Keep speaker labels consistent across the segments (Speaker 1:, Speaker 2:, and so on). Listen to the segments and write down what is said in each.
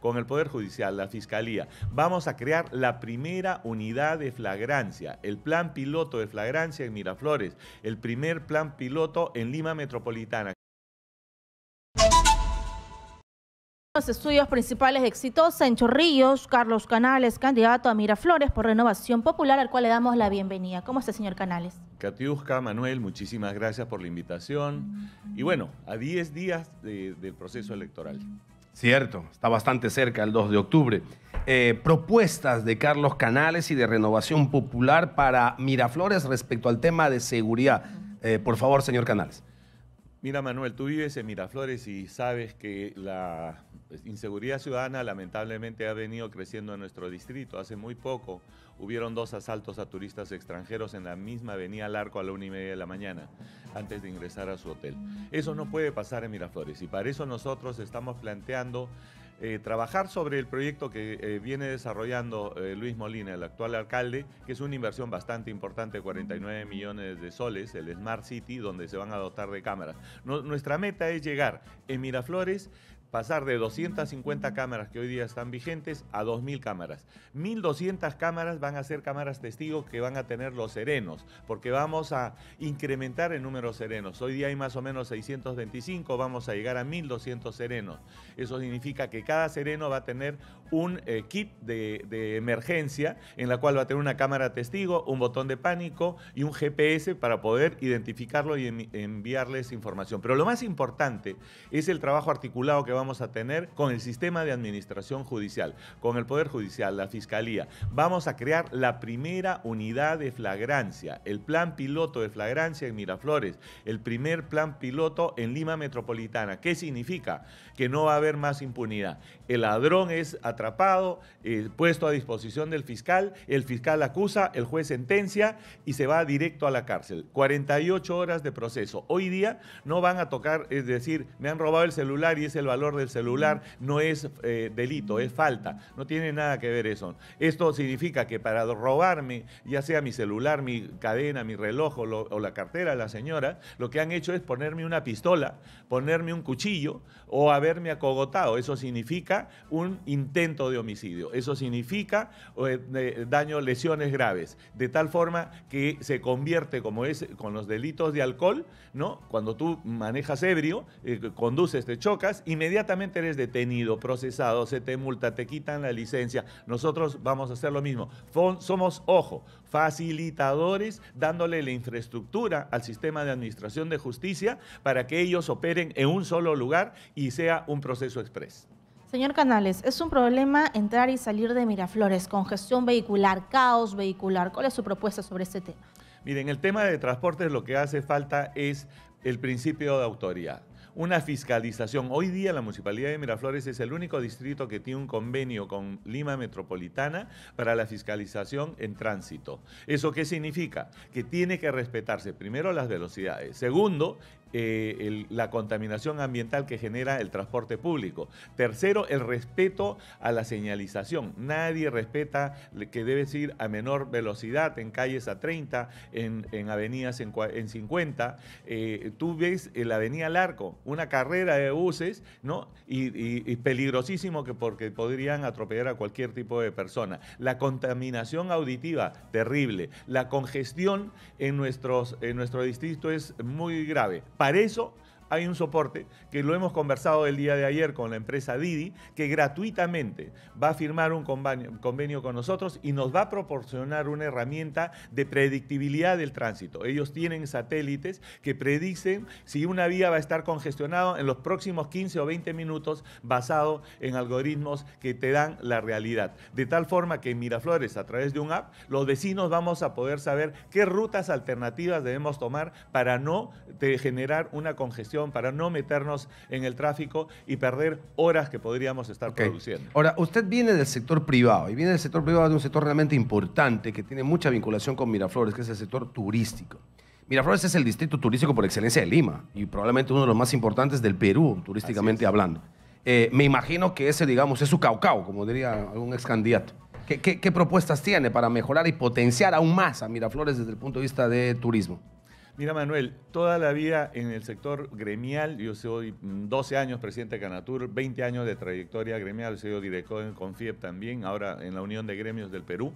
Speaker 1: con el Poder Judicial, la Fiscalía. Vamos a crear la primera unidad de flagrancia, el plan piloto de flagrancia en Miraflores, el primer plan piloto en Lima Metropolitana.
Speaker 2: Los estudios principales exitosos Exitosa en Chorrillos, Carlos Canales, candidato a Miraflores por Renovación Popular, al cual le damos la bienvenida. ¿Cómo está, señor Canales?
Speaker 1: Catiusca, Manuel, muchísimas gracias por la invitación. Y bueno, a 10 días del proceso electoral. Cierto, está bastante
Speaker 3: cerca el 2 de octubre. Eh, propuestas de Carlos Canales y de Renovación Popular para Miraflores respecto al tema de seguridad. Eh, por favor, señor Canales.
Speaker 1: Mira, Manuel, tú vives en Miraflores y sabes que la inseguridad ciudadana lamentablemente ha venido creciendo en nuestro distrito. Hace muy poco hubieron dos asaltos a turistas extranjeros en la misma avenida Larco a la una y media de la mañana, antes de ingresar a su hotel. Eso no puede pasar en Miraflores y para eso nosotros estamos planteando eh, trabajar sobre el proyecto que eh, viene desarrollando eh, Luis Molina, el actual alcalde, que es una inversión bastante importante, 49 millones de soles, el Smart City, donde se van a dotar de cámaras. nuestra meta es llegar en Miraflores pasar de 250 cámaras que hoy día están vigentes a 2.000 cámaras. 1.200 cámaras van a ser cámaras testigos que van a tener los serenos, porque vamos a incrementar el número de serenos. Hoy día hay más o menos 625, vamos a llegar a 1.200 serenos. Eso significa que cada sereno va a tener un eh, kit de, emergencia en la cual va a tener una cámara testigo, un botón de pánico y un GPS para poder identificarlo y enviarles información. Pero lo más importante es el trabajo articulado que va vamos a tener con el sistema de administración judicial, con el Poder Judicial, la Fiscalía. Vamos a crear la primera unidad de flagrancia, el plan piloto de flagrancia en Miraflores, el primer plan piloto en Lima Metropolitana. ¿Qué significa? Que no va a haber más impunidad. El ladrón es atrapado, eh, puesto a disposición del fiscal, el fiscal acusa, el juez sentencia y se va directo a la cárcel. 48 horas de proceso. Hoy día no van a tocar, es decir, me han robado el celular y es el valor del celular no es eh, delito, es falta. No tiene nada que ver eso. Esto significa que para robarme, ya sea mi celular, mi cadena, mi reloj o, la cartera de la señora, lo que han hecho es ponerme una pistola, ponerme un cuchillo o haberme acogotado. Eso significa un intento de homicidio. Eso significa eh, eh, daño, lesiones graves. De tal forma que se convierte, como es con los delitos de alcohol, ¿no? Cuando tú manejas ebrio, conduces, te chocas, inmediatamente inmediatamente eres detenido, procesado, se te multa, te quitan la licencia. Nosotros vamos a hacer lo mismo. Somos, ojo, facilitadores dándole la infraestructura al sistema de administración de justicia para que ellos operen en un solo lugar y sea un proceso express.
Speaker 2: Señor Canales, es un problema entrar y salir de Miraflores, congestión vehicular, caos vehicular. ¿Cuál es su propuesta sobre este tema?
Speaker 1: Miren, el tema de transportes lo que hace falta es el principio de autoridad una fiscalización. Hoy día la Municipalidad de Miraflores es el único distrito que tiene un convenio con Lima Metropolitana para la fiscalización en tránsito. ¿Eso qué significa? Que tiene que respetarse primero las velocidades. Segundo, eh, la contaminación ambiental que genera el transporte público. Tercero, el respeto a la señalización. Nadie respeta que debes ir a menor velocidad en calles a 30, en, avenidas en, 50. Eh, tú ves eh, la avenida Larco, una carrera de buses, ¿no? Y, peligrosísimo que porque podrían atropellar a cualquier tipo de persona. La contaminación auditiva, terrible. La congestión en, en nuestro distrito es muy grave para eso hay un soporte que lo hemos conversado el día de ayer con la empresa Didi, que gratuitamente va a firmar un convenio con nosotros y nos va a proporcionar una herramienta de predictibilidad del tránsito. Ellos tienen satélites que predicen si una vía va a estar congestionada en los próximos 15 o 20 minutos basado en algoritmos que te dan la realidad. De tal forma que en Miraflores, a través de un app, los vecinos vamos a poder saber qué rutas alternativas debemos tomar para no generar una congestión para no meternos en el tráfico y perder horas que podríamos estar produciendo.
Speaker 3: Ahora, usted viene del sector privado y viene del sector privado de un sector realmente importante que tiene mucha vinculación con Miraflores, que es el sector turístico. Miraflores es el distrito turístico por excelencia de Lima y probablemente uno de los más importantes del Perú, turísticamente hablando. Eh, me imagino que ese, digamos, es su caucao, como diría algún ex candidato. ¿Qué, qué, propuestas tiene para mejorar y potenciar aún más a Miraflores desde el punto de vista de turismo?
Speaker 1: Mira, Manuel, toda la vida en el sector gremial, yo soy 12 años presidente de Canatur, 20 años de trayectoria gremial, soy director en CONFIEP también, ahora en la Unión de Gremios del Perú.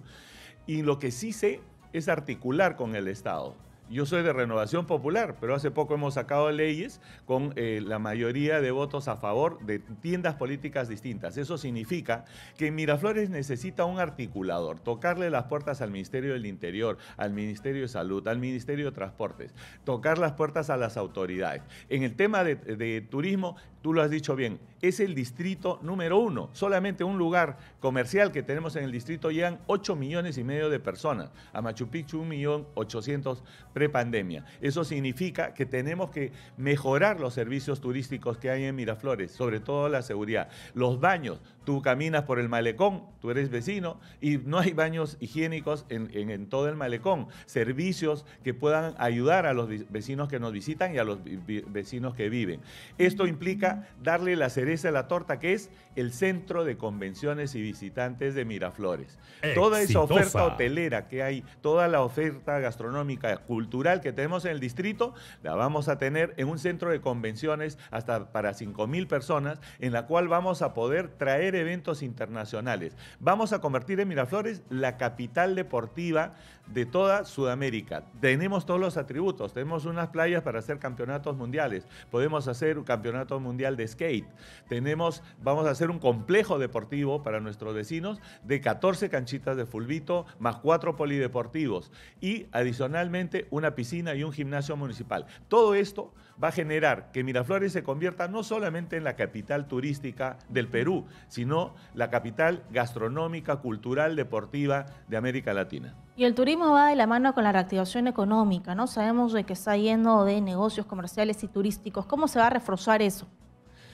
Speaker 1: Y lo que sí sé es articular con el Estado. Yo soy de Renovación Popular, pero hace poco hemos sacado leyes con eh, la mayoría de votos a favor de tiendas políticas distintas. Eso significa que Miraflores necesita un articulador, tocarle las puertas al Ministerio del Interior, al Ministerio de Salud, al Ministerio de Transportes, tocar las puertas a las autoridades. En el tema de, turismo, tú lo has dicho bien, es el distrito número uno. Solamente un lugar comercial que tenemos en el distrito llegan 8 millones y medio de personas. A Machu Picchu, 1.800.000 prepandemia. Eso significa que tenemos que mejorar los servicios turísticos que hay en Miraflores, sobre todo la seguridad. Los baños, tú caminas por el malecón, tú eres vecino y no hay baños higiénicos en, todo el malecón. Servicios que puedan ayudar a los vecinos que nos visitan y a los vecinos que viven. Esto implica darle la cereza a la torta que es el Centro de Convenciones y Visitantes de Miraflores. Toda esa oferta hotelera que hay, toda la oferta gastronómica, cultural, que tenemos en el distrito, la vamos a tener en un centro de convenciones hasta para 5.000 personas, en la cual vamos a poder traer eventos internacionales. Vamos a convertir en Miraflores la capital deportiva de toda Sudamérica. Tenemos todos los atributos, tenemos unas playas para hacer campeonatos mundiales, podemos hacer un campeonato mundial de skate, tenemos, vamos a hacer un complejo deportivo para nuestros vecinos de 14 canchitas de fulbito, más cuatro polideportivos y adicionalmente una piscina y un gimnasio municipal. Todo esto va a generar que Miraflores se convierta no solamente en la capital turística del Perú, sino la capital gastronómica, cultural, deportiva de América Latina.
Speaker 2: Y el turismo turismo va de la mano con la reactivación económica, ¿no? Sabemos de que está yendo de negocios comerciales y turísticos. ¿Cómo se va a reforzar eso?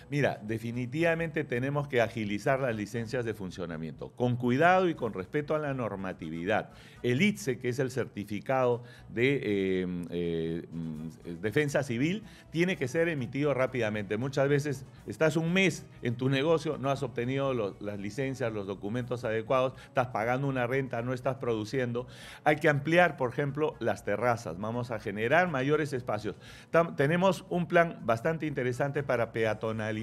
Speaker 1: Mira, definitivamente tenemos que agilizar las licencias de funcionamiento, con cuidado y con respeto a la normatividad. El ITSE, que es el certificado de em, eh, mm, defensa civil, tiene que ser emitido rápidamente. Muchas veces estás un mes en tu negocio, no has obtenido las licencias, los documentos adecuados, estás pagando una renta, no estás produciendo. Hay que ampliar, por ejemplo, las terrazas. Vamos a generar mayores espacios. tenemos un plan bastante interesante para peatonalizar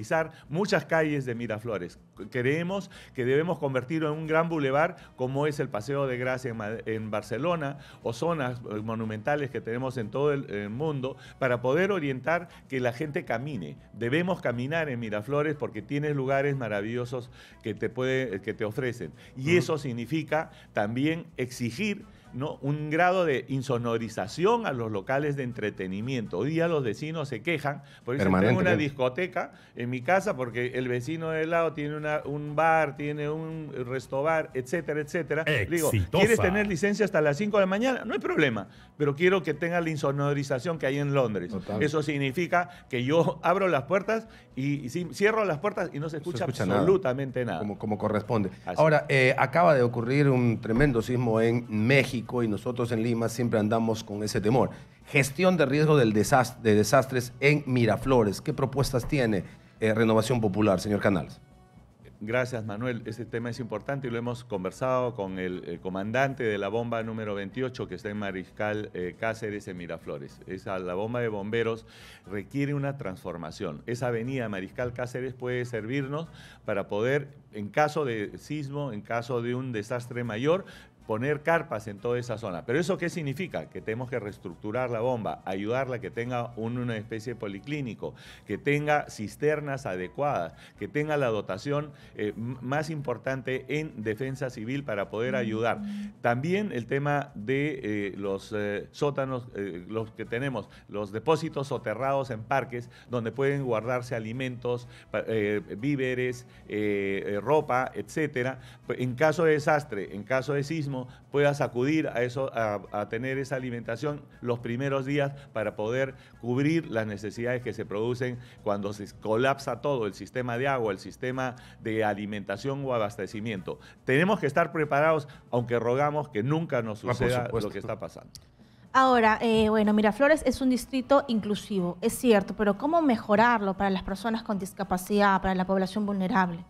Speaker 1: muchas calles de Miraflores. Creemos que debemos convertirlo en un gran bulevar como es el Paseo de Gracia en, Barcelona o zonas eh, monumentales que tenemos en todo el, mundo para poder orientar que la gente camine. Debemos caminar en Miraflores porque tienes lugares maravillosos que te, puede, que te ofrecen. Y eso significa también exigir ¿no? un grado de insonorización a los locales de entretenimiento. Hoy día los vecinos se quejan, por eso tengo una discoteca en mi casa porque el vecino de lado tiene una, un bar, tiene un restobar, etcétera, etcétera. Digo, ¿quieres tener licencia hasta las 5 de la mañana? No hay problema, pero quiero que tenga la insonorización que hay en Londres. Eso significa que yo abro las puertas y, cierro las puertas y no se escucha, absolutamente nada. Como, corresponde.
Speaker 3: Ahora, eh, acaba de ocurrir un tremendo sismo en México y nosotros en Lima siempre andamos con ese temor. Gestión de riesgo del de desastres en Miraflores. ¿Qué propuestas tiene eh, Renovación Popular, señor Canales?
Speaker 1: Gracias, Manuel. Este tema es importante y lo hemos conversado con el, comandante de la bomba número 28 que está en Mariscal eh, Cáceres, en Miraflores. Esa, la bomba de bomberos requiere una transformación. Esa avenida Mariscal Cáceres puede servirnos para poder, en caso de sismo, en caso de un desastre mayor, poner carpas en toda esa zona. Pero eso qué significa? Que tenemos que reestructurar la bomba, ayudarla a que tenga una especie de policlínico, que tenga cisternas adecuadas, que tenga la dotación eh, más importante en defensa civil para poder mm. ayudar. También el tema de eh, los eh, sótanos, los que tenemos, los depósitos soterrados en parques, donde pueden guardarse alimentos, víveres, ropa, etcétera. En caso de desastre, en caso de sismo, puedas acudir a, eso, a, tener esa alimentación los primeros días para poder cubrir las necesidades que se producen cuando se colapsa todo el sistema de agua, el sistema de alimentación o abastecimiento. Tenemos que estar preparados, aunque rogamos que nunca nos ah, suceda lo que está pasando.
Speaker 2: Ahora, eh, bueno, Miraflores es un distrito inclusivo, es cierto, pero ¿cómo mejorarlo para las personas con discapacidad, para la población vulnerable?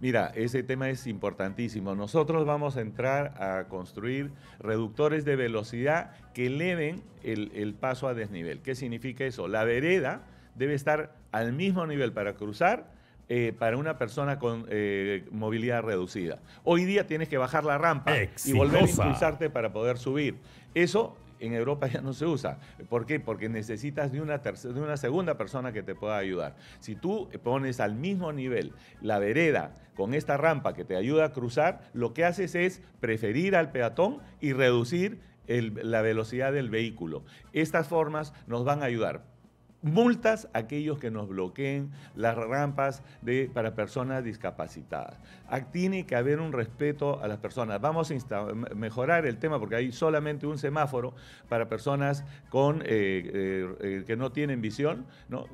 Speaker 1: Mira, ese tema es importantísimo. Nosotros vamos a entrar a construir reductores de velocidad que eleven el, paso a desnivel. ¿Qué significa eso? La vereda debe estar al mismo nivel para cruzar eh, para una persona con eh, movilidad reducida. Hoy día tienes que bajar la rampa y volver a impulsarte para poder subir. Eso en Europa ya no se usa. ¿Por qué? Porque necesitas de una, de una segunda persona que te pueda ayudar. Si tú pones al mismo nivel la vereda con esta rampa que te ayuda a cruzar, lo que haces es preferir al peatón y reducir la velocidad del vehículo. Estas formas nos van a ayudar multas a aquellos que nos bloqueen las rampas de, para personas discapacitadas. Ah, tiene que haber un respeto a las personas. Vamos a mejorar el tema porque hay solamente un semáforo para personas con, eh, eh, eh, que no tienen visión,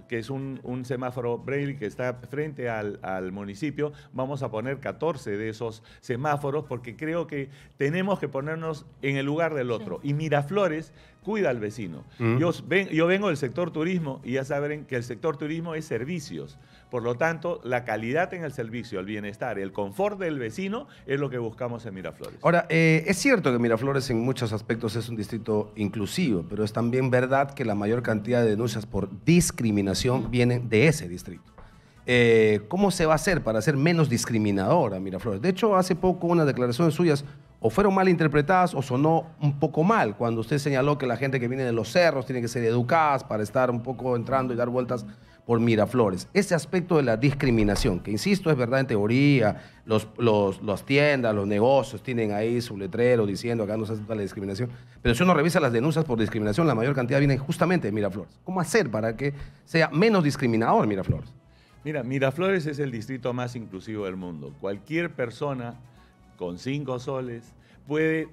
Speaker 1: que es un, semáforo braille que está frente al, municipio. Vamos a poner 14 de esos semáforos porque creo que tenemos que ponernos en el lugar del otro. Y Miraflores cuida al vecino. Mm. yo vengo del sector turismo y ya saben que el sector turismo es servicios. Por lo tanto, la calidad en el servicio, el bienestar, el confort del vecino es lo que buscamos en Miraflores.
Speaker 3: Ahora, eh, es cierto que Miraflores en muchos aspectos es un distrito inclusivo, pero es también verdad que la mayor cantidad de denuncias por discriminación vienen de ese distrito. Eh, ¿Cómo se va a hacer para ser menos discriminadora Miraflores? De hecho, hace poco unas declaraciones suyas o fueron mal interpretadas o sonó un poco mal cuando usted señaló que la gente que viene de los cerros tiene que ser educadas para estar un poco entrando y dar vueltas por Miraflores. Ese aspecto de la discriminación, que insisto, es verdad en teoría, los, los, las tiendas, los negocios tienen ahí su letrero diciendo acá no se acepta la discriminación, pero si uno revisa las denuncias por discriminación, la mayor cantidad viene justamente de Miraflores. ¿Cómo hacer para que sea menos discriminador Miraflores?
Speaker 1: Mira, Miraflores es el distrito más inclusivo del mundo. Cualquier persona con cinco soles, puede,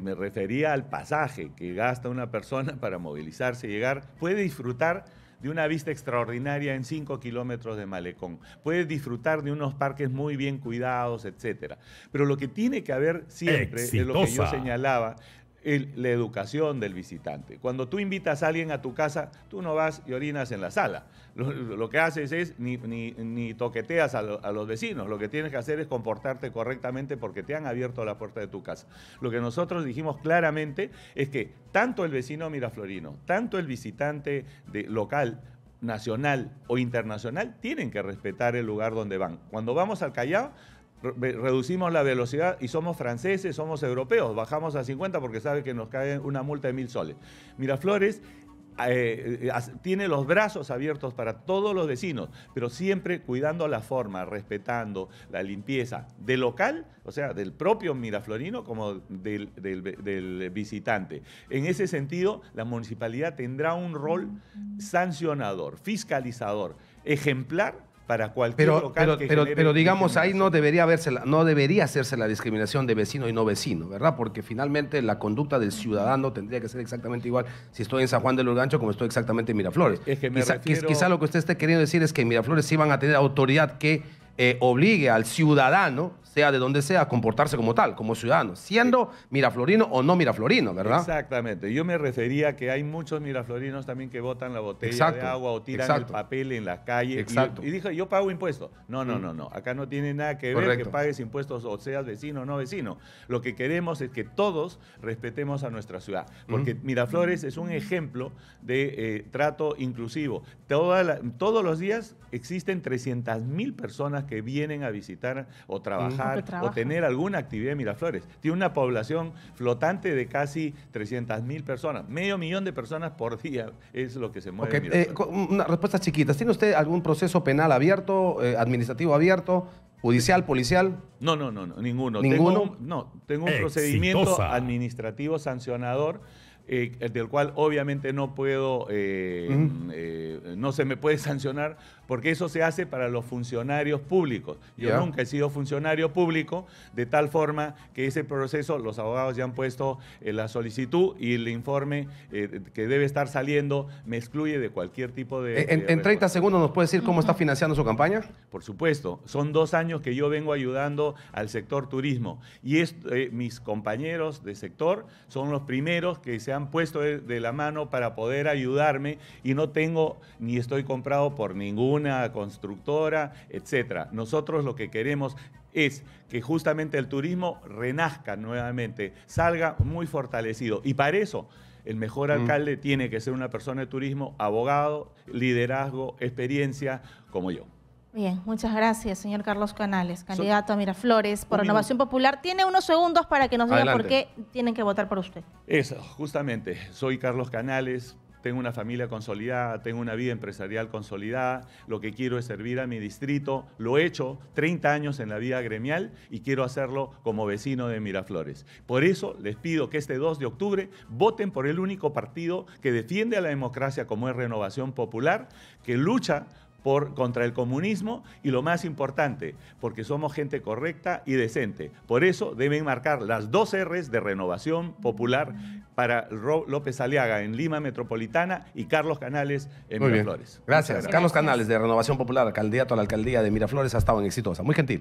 Speaker 1: me refería al pasaje que gasta una persona para movilizarse y llegar, puede disfrutar de una vista extraordinaria en cinco kilómetros de malecón. Puede disfrutar de unos parques muy bien cuidados, etc. Pero lo que tiene que haber siempre, es lo que yo señalaba, la educación del visitante. Cuando tú invitas a alguien a tu casa, tú no vas y orinas en la sala. Lo, que haces es ni, toqueteas a, los vecinos. Lo que tienes que hacer es comportarte correctamente porque te han abierto la puerta de tu casa. Lo que nosotros dijimos claramente es que tanto el vecino miraflorino, tanto el visitante de, local, nacional o internacional, tienen que respetar el lugar donde van. Cuando vamos al Callao, reducimos la velocidad y somos franceses, somos europeos, bajamos a 50 porque sabe que nos cae una multa de mil soles. Miraflores eh, eh, tiene los brazos abiertos para todos los vecinos, pero siempre cuidando la forma, respetando la limpieza del local, o sea, del propio miraflorino como del visitante. En ese sentido, la municipalidad tendrá un rol sancionador, fiscalizador, ejemplar para cualquier pero, pero, digamos,
Speaker 3: ahí no debería, no debería hacerse la discriminación de vecino y no vecino, ¿verdad? Porque finalmente la conducta del ciudadano tendría que ser exactamente igual si estoy en San Juan de los como estoy exactamente en Miraflores. quizá, quizá, lo que usted esté queriendo decir es que en Miraflores sí van a tener autoridad que eh, obligue al ciudadano, sea de donde sea, a comportarse como tal, como ciudadano, siendo miraflorino o no miraflorino, ¿verdad?
Speaker 1: Exactamente. Yo me refería a que hay muchos miraflorinos también que botan la botella de agua o tiran el papel en la calle Exacto. Y, y dijo, yo pago impuestos. No, no, mm. no, no. Acá no tiene nada que ver que pagues impuestos o seas vecino o no vecino. Lo que queremos es que todos respetemos a nuestra ciudad. Mm. Porque Miraflores es un ejemplo de eh, trato inclusivo. todos los días existen 300.000 personas que vienen a visitar o trabajar o tener alguna actividad en Miraflores. Tiene una población flotante de casi 300 mil personas, medio millón de personas por día es lo que se mueve. En eh,
Speaker 3: una respuesta chiquita. ¿Tiene usted algún proceso penal abierto, eh, administrativo abierto? ¿Judicial, policial?
Speaker 1: No, no, no, ninguno. ¿Ninguno? Tengo no, tengo un procedimiento administrativo sancionador eh, del cual obviamente no puedo, eh, eh, no se me puede sancionar, porque eso se hace para los funcionarios públicos. Yo nunca he sido funcionario público, de tal forma que ese proceso, los abogados ya han puesto la solicitud y el informe que debe estar saliendo me excluye de cualquier tipo de... En, 30
Speaker 3: segundos nos puede decir cómo está financiando su campaña.
Speaker 1: Por supuesto, son dos años que yo vengo ayudando al sector turismo y mis compañeros de sector son los primeros que se han han puesto de, la mano para poder ayudarme y no tengo ni estoy comprado por ninguna constructora, etcétera. Nosotros lo que queremos es que justamente el turismo renazca nuevamente, salga muy fortalecido y para eso el mejor mm. alcalde tiene que ser una persona de turismo, abogado, liderazgo, experiencia como yo.
Speaker 2: Bien, muchas gracias, señor Carlos Canales, candidato a Miraflores por Renovación Popular. Tiene unos segundos para que nos diga por qué tienen que votar por usted.
Speaker 1: Eso, justamente. Soy Carlos Canales, tengo una familia consolidada, tengo una vida empresarial consolidada, lo que quiero es servir a mi distrito, lo he hecho 30 años en la vida gremial y quiero hacerlo como vecino de Miraflores. Por eso les pido que este 2 de octubre voten por el único partido que defiende a la democracia como es Renovación Popular, que lucha contra el comunismo y lo más importante, porque somos gente correcta y decente. Por eso deben marcar las dos R's de renovación popular para López Aliaga en Lima Metropolitana y Carlos Canales en Miraflores. Gracias. Carlos Canales
Speaker 3: de Renovación Popular, alcaldía a la alcaldía de Miraflores, ha estado en exitosa. Muy gentil.